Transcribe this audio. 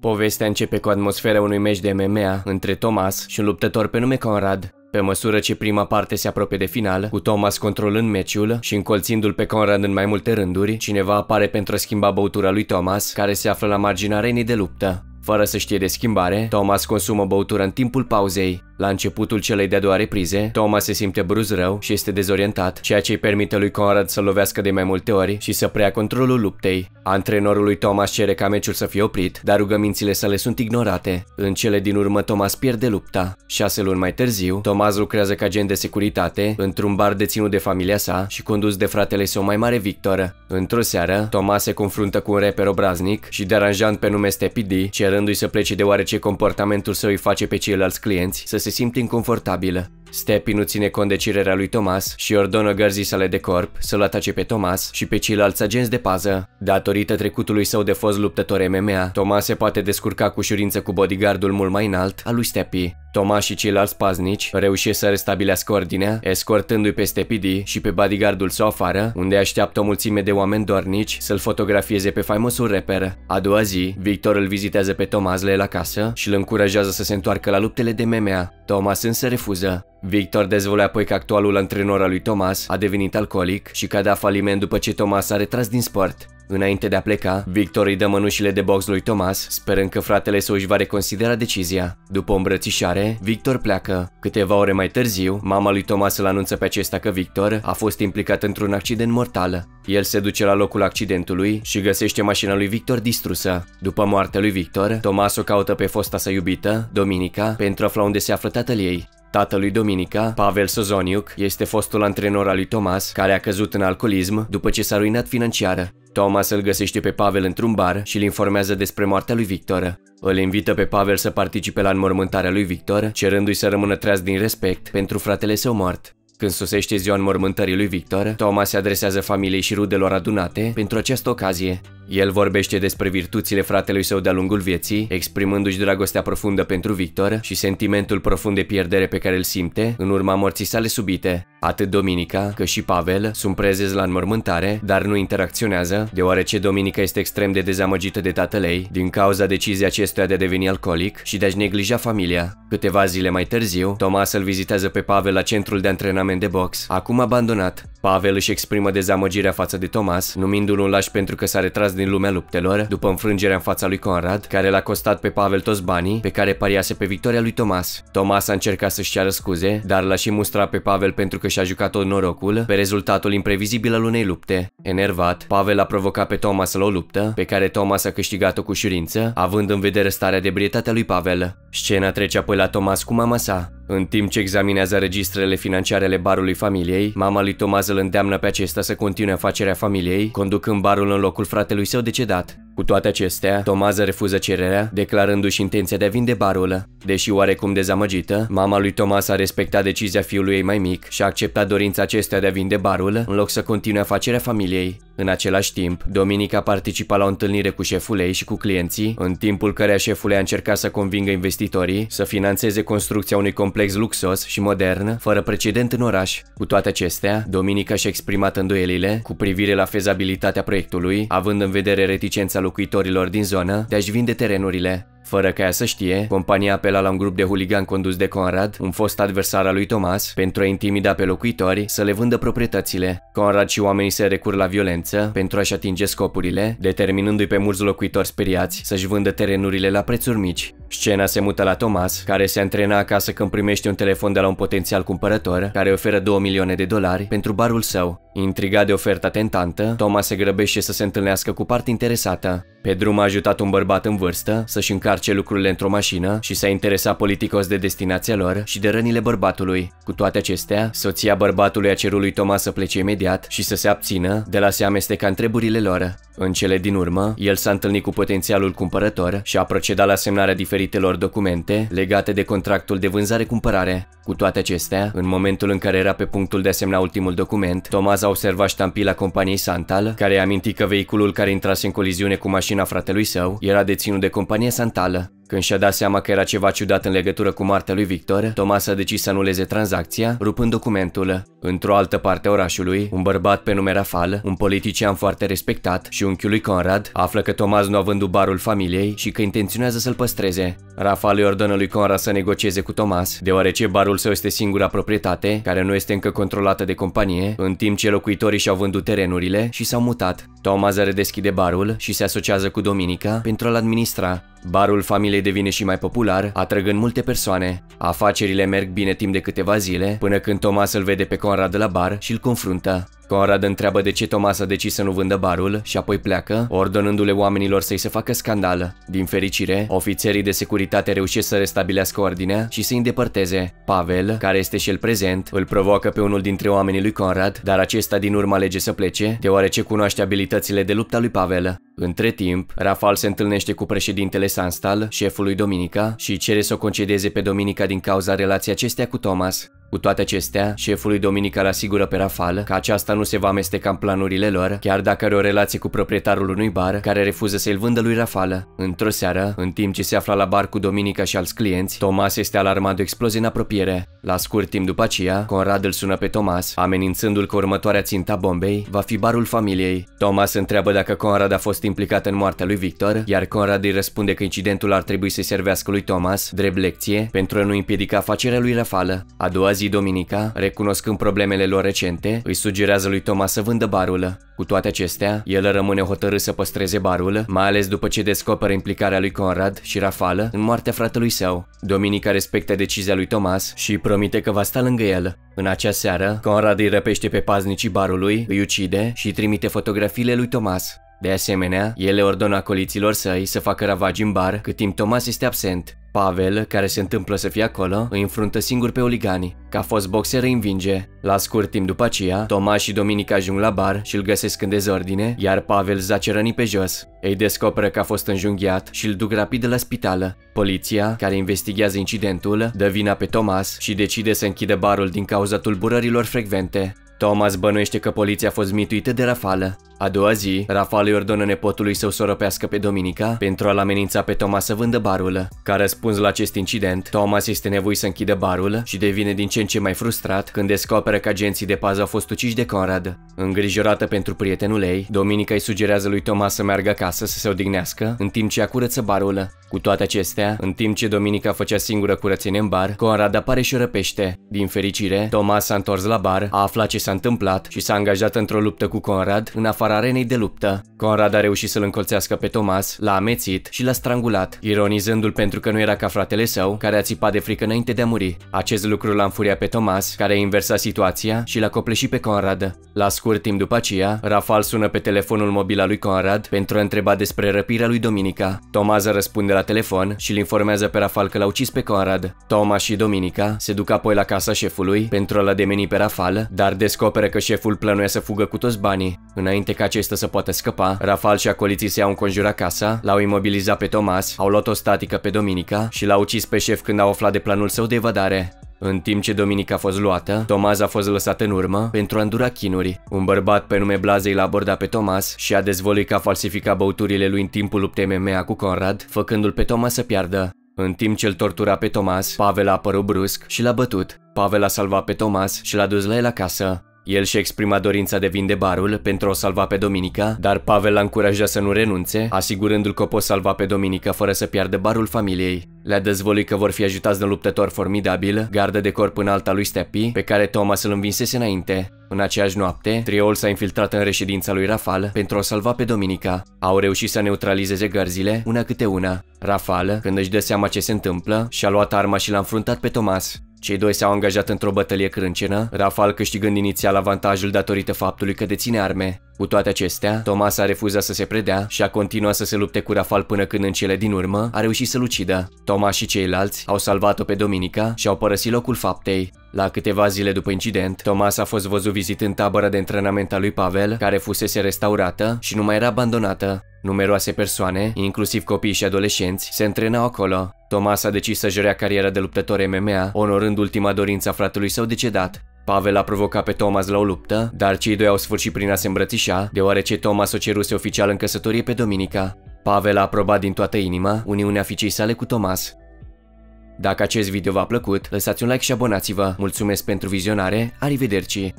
Povestea începe cu atmosfera unui meci de MMA între Thomas și un luptător pe nume Conrad. Pe măsură ce prima parte se apropie de final, cu Thomas controlând meciul și încolțindu-l pe Conrad în mai multe rânduri, cineva apare pentru a schimba băutura lui Thomas, care se află la marginea arenii de luptă. Fără să știe de schimbare, Thomas consumă băutura în timpul pauzei. La începutul celei de-a doua reprize, Thomas se simte bruz rău și este dezorientat, ceea ce îi permite lui Conrad să lovească de mai multe ori și să preia controlul luptei. Antrenorul lui Thomas cere ca meciul să fie oprit, dar rugămințile sale sunt ignorate. În cele din urmă, Thomas pierde lupta. Șase luni mai târziu, Thomas lucrează ca agent de securitate într-un bar deținut de familia sa și condus de fratele său mai mare Victor. Într-o seară, Thomas se confruntă cu un reper obraznic și deranjant pe nume Stepidi, D, cerându-i să plece deoarece comportamentul său îi face pe ceilalți clienți să se simte inconfortabilă. Stepi nu ține cont de cererea lui Thomas și ordonă gărzii sale de corp să-l atace pe Thomas și pe ceilalți agenți de pază. Datorită trecutului său de fost luptător MMA, Thomas se poate descurca cu ușurință cu bodyguardul mult mai înalt al lui Stepi. Thomas și ceilalți paznici reușesc să restabilească ordinea, escortându-i pe Stepidi și pe bodyguardul său afară, unde așteaptă o mulțime de oameni dornici să-l fotografieze pe faimosul rapper. A doua zi, Victor îl vizitează pe Thomas la casă și îl încurajează să se întoarcă la luptele de MMA. Thomas însă refuză. Victor dezvăluie apoi că actualul antrenor al lui Thomas a devenit alcoolic și că a dat faliment după ce Thomas a retras din sport. Înainte de a pleca, Victor îi dă mânușile de box lui Thomas, sperând că fratele său își va reconsidera decizia. După o îmbrățișare, Victor pleacă. Câteva ore mai târziu, mama lui Thomas îl anunță pe acesta că Victor a fost implicat într-un accident mortal. El se duce la locul accidentului și găsește mașina lui Victor distrusă. După moartea lui Victor, Thomas o caută pe fosta sa iubită, Dominica, pentru a afla unde se află tatăl ei. Tatălui Dominica, Pavel Sozoniuc, este fostul antrenor al lui Thomas, care a căzut în alcoolism după ce s-a ruinat financiară. Thomas îl găsește pe Pavel într-un bar și îl informează despre moartea lui Victor. Îl invită pe Pavel să participe la înmormântarea lui Victor, cerându-i să rămână treaz din respect pentru fratele său mort. Când sosește ziua înmormântării lui Victor, Thomas se adresează familiei și rudelor adunate pentru această ocazie. El vorbește despre virtuțile fratelui său de-a lungul vieții, exprimându-și dragostea profundă pentru Victor și sentimentul profund de pierdere pe care îl simte în urma morții sale subite. Atât Dominica, cât și Pavel sunt prezenți la înmormântare, dar nu interacționează, deoarece Dominica este extrem de dezamăgită de tatăl ei din cauza deciziei acestuia de a deveni alcoolic și de a-și neglija familia. Câteva zile mai târziu, Thomas îl vizitează pe Pavel la centrul de antrenament de box, acum abandonat, Pavel își exprimă dezamăgirea față de Thomas, numindu-l un laș pentru că s-a retras din lumea luptelor, după înfrângerea în fața lui Conrad, care l-a costat pe Pavel toți banii pe care pariase pe victoria lui Thomas. Thomas a încercat să-și ceară scuze, dar l-a și mustrat pe Pavel pentru că și-a jucat tot norocul pe rezultatul imprevizibil al unei lupte. Enervat, Pavel a provocat pe Thomas la o luptă, pe care Thomas a câștigat-o cu ușurință, având în vedere starea de brietate a lui Pavel. Scena trece apoi la Thomas cu mama sa, în timp ce examinează registrele financiare ale barului familiei, mama lui Tomaz îl îndeamnă pe acesta să continue afacerea familiei, conducând barul în locul fratelui său decedat. Cu toate acestea, Tomaza refuză cererea, declarându-și intenția de a vinde barul. Deși oarecum dezamăgită, mama lui Tomas a respectat decizia fiului ei mai mic și a acceptat dorința acestea de a vinde barul, în loc să continue afacerea familiei. În același timp, Dominica participa la o întâlnire cu șeful ei și cu clienții, în timpul căreia șeful ei a încercat să convingă investitorii să financeze construcția unui complex luxos și modern, fără precedent în oraș. Cu toate acestea, Dominica și-a exprimat îndoielile cu privire la fezabilitatea proiectului, având în vedere reticența locuitorilor din zonă de a-și vinde terenurile. Fără ca ea să știe, compania apela la un grup de huligan condus de Conrad, un fost adversar al lui Thomas, pentru a intimida pe locuitori să le vândă proprietățile. Conrad și oamenii se recur la violență pentru a-și atinge scopurile, determinându-i pe mulți locuitori speriați să-și vândă terenurile la prețuri mici. Scena se mută la Thomas, care se antrena acasă când primește un telefon de la un potențial cumpărător, care oferă 2 milioane de dolari pentru barul său. Intrigat de oferta tentantă, Thomas se grăbește să se întâlnească cu partea interesată. Pe drum a ajutat un bărbat în vârstă să-și încarce lucrurile într-o mașină și s-a interesat politicos de destinația lor și de rănile bărbatului. Cu toate acestea, soția bărbatului a cerului Thomas să plece imediat și să se abțină de la se amesteca în treburile lor. În cele din urmă, el s-a întâlnit cu potențialul cumpărător și a procedat la semnarea diferitelor documente legate de contractul de vânzare-cumpărare. Cu toate acestea, în momentul în care era pe punctul de a semna ultimul document, Thomas s-a observat ștampila companiei Santal, care aminti că vehiculul care intrase în coliziune cu mașina fratelui său era deținut de compania Santală. Când și-a dat seama că era ceva ciudat în legătură cu moartea lui Victor, Thomas a decis să anuleze tranzacția, rupând documentul. Într-o altă parte a orașului, un bărbat pe nume Rafal, un politician foarte respectat și unchiul lui Conrad, află că Thomas nu a vândut barul familiei și că intenționează să-l păstreze. Rafal îi ordonă lui Conrad să negocieze cu Thomas, deoarece barul său este singura proprietate, care nu este încă controlată de companie, în timp ce locuitorii și-au vândut terenurile și s-au mutat. Thomas redeschide barul și se asociază cu Dominica pentru a-l administra. Barul familiei devine și mai popular, atrăgând multe persoane. Afacerile merg bine timp de câteva zile, până când Thomas îl vede pe Conrad la bar și îl confruntă. Conrad întreabă de ce Thomas a decis să nu vândă barul și apoi pleacă, ordonându-le oamenilor să-i se facă scandal. Din fericire, ofițerii de securitate reușesc să restabilească ordinea și să-i îndepărteze. Pavel, care este și el prezent, îl provoacă pe unul dintre oamenii lui Conrad, dar acesta din urmă alege să plece, deoarece cunoaște abilitățile de lupta lui Pavel. Între timp, Rafal se întâlnește cu președintele Sanstal, șeful lui Dominica, și cere să o concedeze pe Dominica din cauza relației acestea cu Thomas. Cu toate acestea, șefului îl asigură pe Rafal că aceasta nu se va amesteca în planurile lor, chiar dacă are o relație cu proprietarul unui bar care refuză să-l vândă lui Rafal. Într-o seară, în timp ce se afla la bar cu Dominica și alți clienți, Thomas este alarmat de o explozie în apropiere. La scurt timp după aceea, Conrad îl sună pe Thomas, amenințându-l că următoarea ținta Bombei va fi barul familiei. Thomas întreabă dacă Conrad a fost implicat în moartea lui Victor, iar Conrad îi răspunde că incidentul ar trebui să servească lui Thomas, drept lecție, pentru a nu împiedica afacerea lui Rafal. A doua zi Dominica, recunoscând problemele lor recente, îi sugerează lui Thomas să vândă barul. Cu toate acestea, el rămâne hotărât să păstreze barul, mai ales după ce descoperă implicarea lui Conrad și Rafală în moartea fratelui său. Dominica respectă decizia lui Thomas și îi promite că va sta lângă el. În acea seară, Conrad îi răpește pe paznicii barului, îi ucide și trimite fotografiile lui Thomas. De asemenea, ele ordonă acoliților săi să facă ravagi în bar cât timp Thomas este absent. Pavel, care se întâmplă să fie acolo, îi înfruntă singur pe Oligani. Ca fost boxer îi învinge. La scurt timp după aceea, Thomas și Dominic ajung la bar și îl găsesc în dezordine, iar Pavel zace răni pe jos. Ei descoperă că a fost înjunghiat și îl duc rapid la spital. Poliția, care investigează incidentul, dă vina pe Thomas și decide să închidă barul din cauza tulburărilor frecvente. Thomas bănuiește că poliția a fost mituită de rafală. A doua zi, Rafael îi ordonă nepotului său să o răpească pe Dominica pentru a-l amenința pe Thomas să vândă barul. Ca răspuns la acest incident, Thomas este nevoit să închidă barul și devine din ce în ce mai frustrat când descoperă că agenții de pază au fost uciși de Conrad. Îngrijorată pentru prietenul ei, Dominica îi sugerează lui Thomas să meargă acasă să se odihnească, în timp ce ea curăță barul. Cu toate acestea, în timp ce Dominica făcea singură curățenie în bar, Conrad apare și răpește. Din fericire, Thomas s-a întors la bar, a aflat ce s-a întâmplat și s-a angajat într-o luptă cu Conrad în afară afara arenei de luptă. Conrad a reușit să-l încolțească pe Thomas, l-a amețit și l-a strangulat, ironizându-l pentru că nu era ca fratele său, care a țipat de frică înainte de a muri. Acest lucru l-a înfuriat pe Thomas, care a inversat situația și l-a copleșit pe Conrad. La scurt timp după aceea, Rafal sună pe telefonul mobil al lui Conrad pentru a întreba despre răpirea lui Dominica. Thomas răspunde la telefon și îl informează pe Rafal că l-a ucis pe Conrad. Thomas și Dominica se duc apoi la casa șefului pentru a-l ademeni pe Rafal, dar descoperă că șeful plănuia să fugă cu toți banii. Înainte ca acesta să poată scăpa, Rafal și acoliții se au înconjurat casa, l-au imobilizat pe Thomas, au luat o statică pe Dominica și l-au ucis pe șef când au aflat de planul său de evadare. În timp ce Dominica a fost luată, Tomaz a fost lăsat în urmă pentru a îndura chinuri. Un bărbat pe nume Blazei l-a abordat pe Tomaz și a dezvăluit că a falsificat băuturile lui în timpul luptei MMA cu Conrad, făcându-l pe Tomaz să piardă. În timp ce îl tortura pe Tomas, Pavel a apărut brusc și l-a bătut. Pavel a salvat pe Tomas și l-a dus la el acasă. El și exprima dorința de vinde barul pentru a o salva pe Dominica, dar Pavel l-a încurajat să nu renunțe, asigurându-l că o pot salva pe Dominica fără să piardă barul familiei. Le-a dezvăluit că vor fi ajutați de un luptător formidabil, gardă de corp în alta lui Steppi, pe care Thomas îl învinsese înainte. În aceeași noapte, trioul s-a infiltrat în reședința lui Rafal pentru a salva pe Dominica. Au reușit să neutralizeze gărzile, una câte una. Rafal, când își dă seama ce se întâmplă, și-a luat arma și l-a înfruntat pe Thomas. Cei doi s-au angajat într-o bătălie crâncenă, Rafal câștigând inițial avantajul datorită faptului că deține arme, cu toate acestea, Thomas a refuzat să se predea și a continuat să se lupte cu Rafal până când în cele din urmă a reușit să-l ucidă. Thomas și ceilalți au salvat-o pe Dominica și au părăsit locul faptei. La câteva zile după incident, Thomas a fost văzut vizitând tabăra de antrenament a lui Pavel, care fusese restaurată și nu mai era abandonată. Numeroase persoane, inclusiv copii și adolescenți, se întrenau acolo. Thomas a decis să-și rea cariera de luptător MMA, onorând ultima dorință a fratelui său decedat. Pavel a provocat pe Thomas la o luptă, dar cei doi au sfârșit prin a se îmbrățișa, deoarece Thomas o ceruse oficial în căsătorie pe Dominica. Pavel a aprobat din toată inima uniunea fiicei sale cu Thomas. Dacă acest video v-a plăcut, lăsați un like și abonați-vă. Mulțumesc pentru vizionare, arrivederci!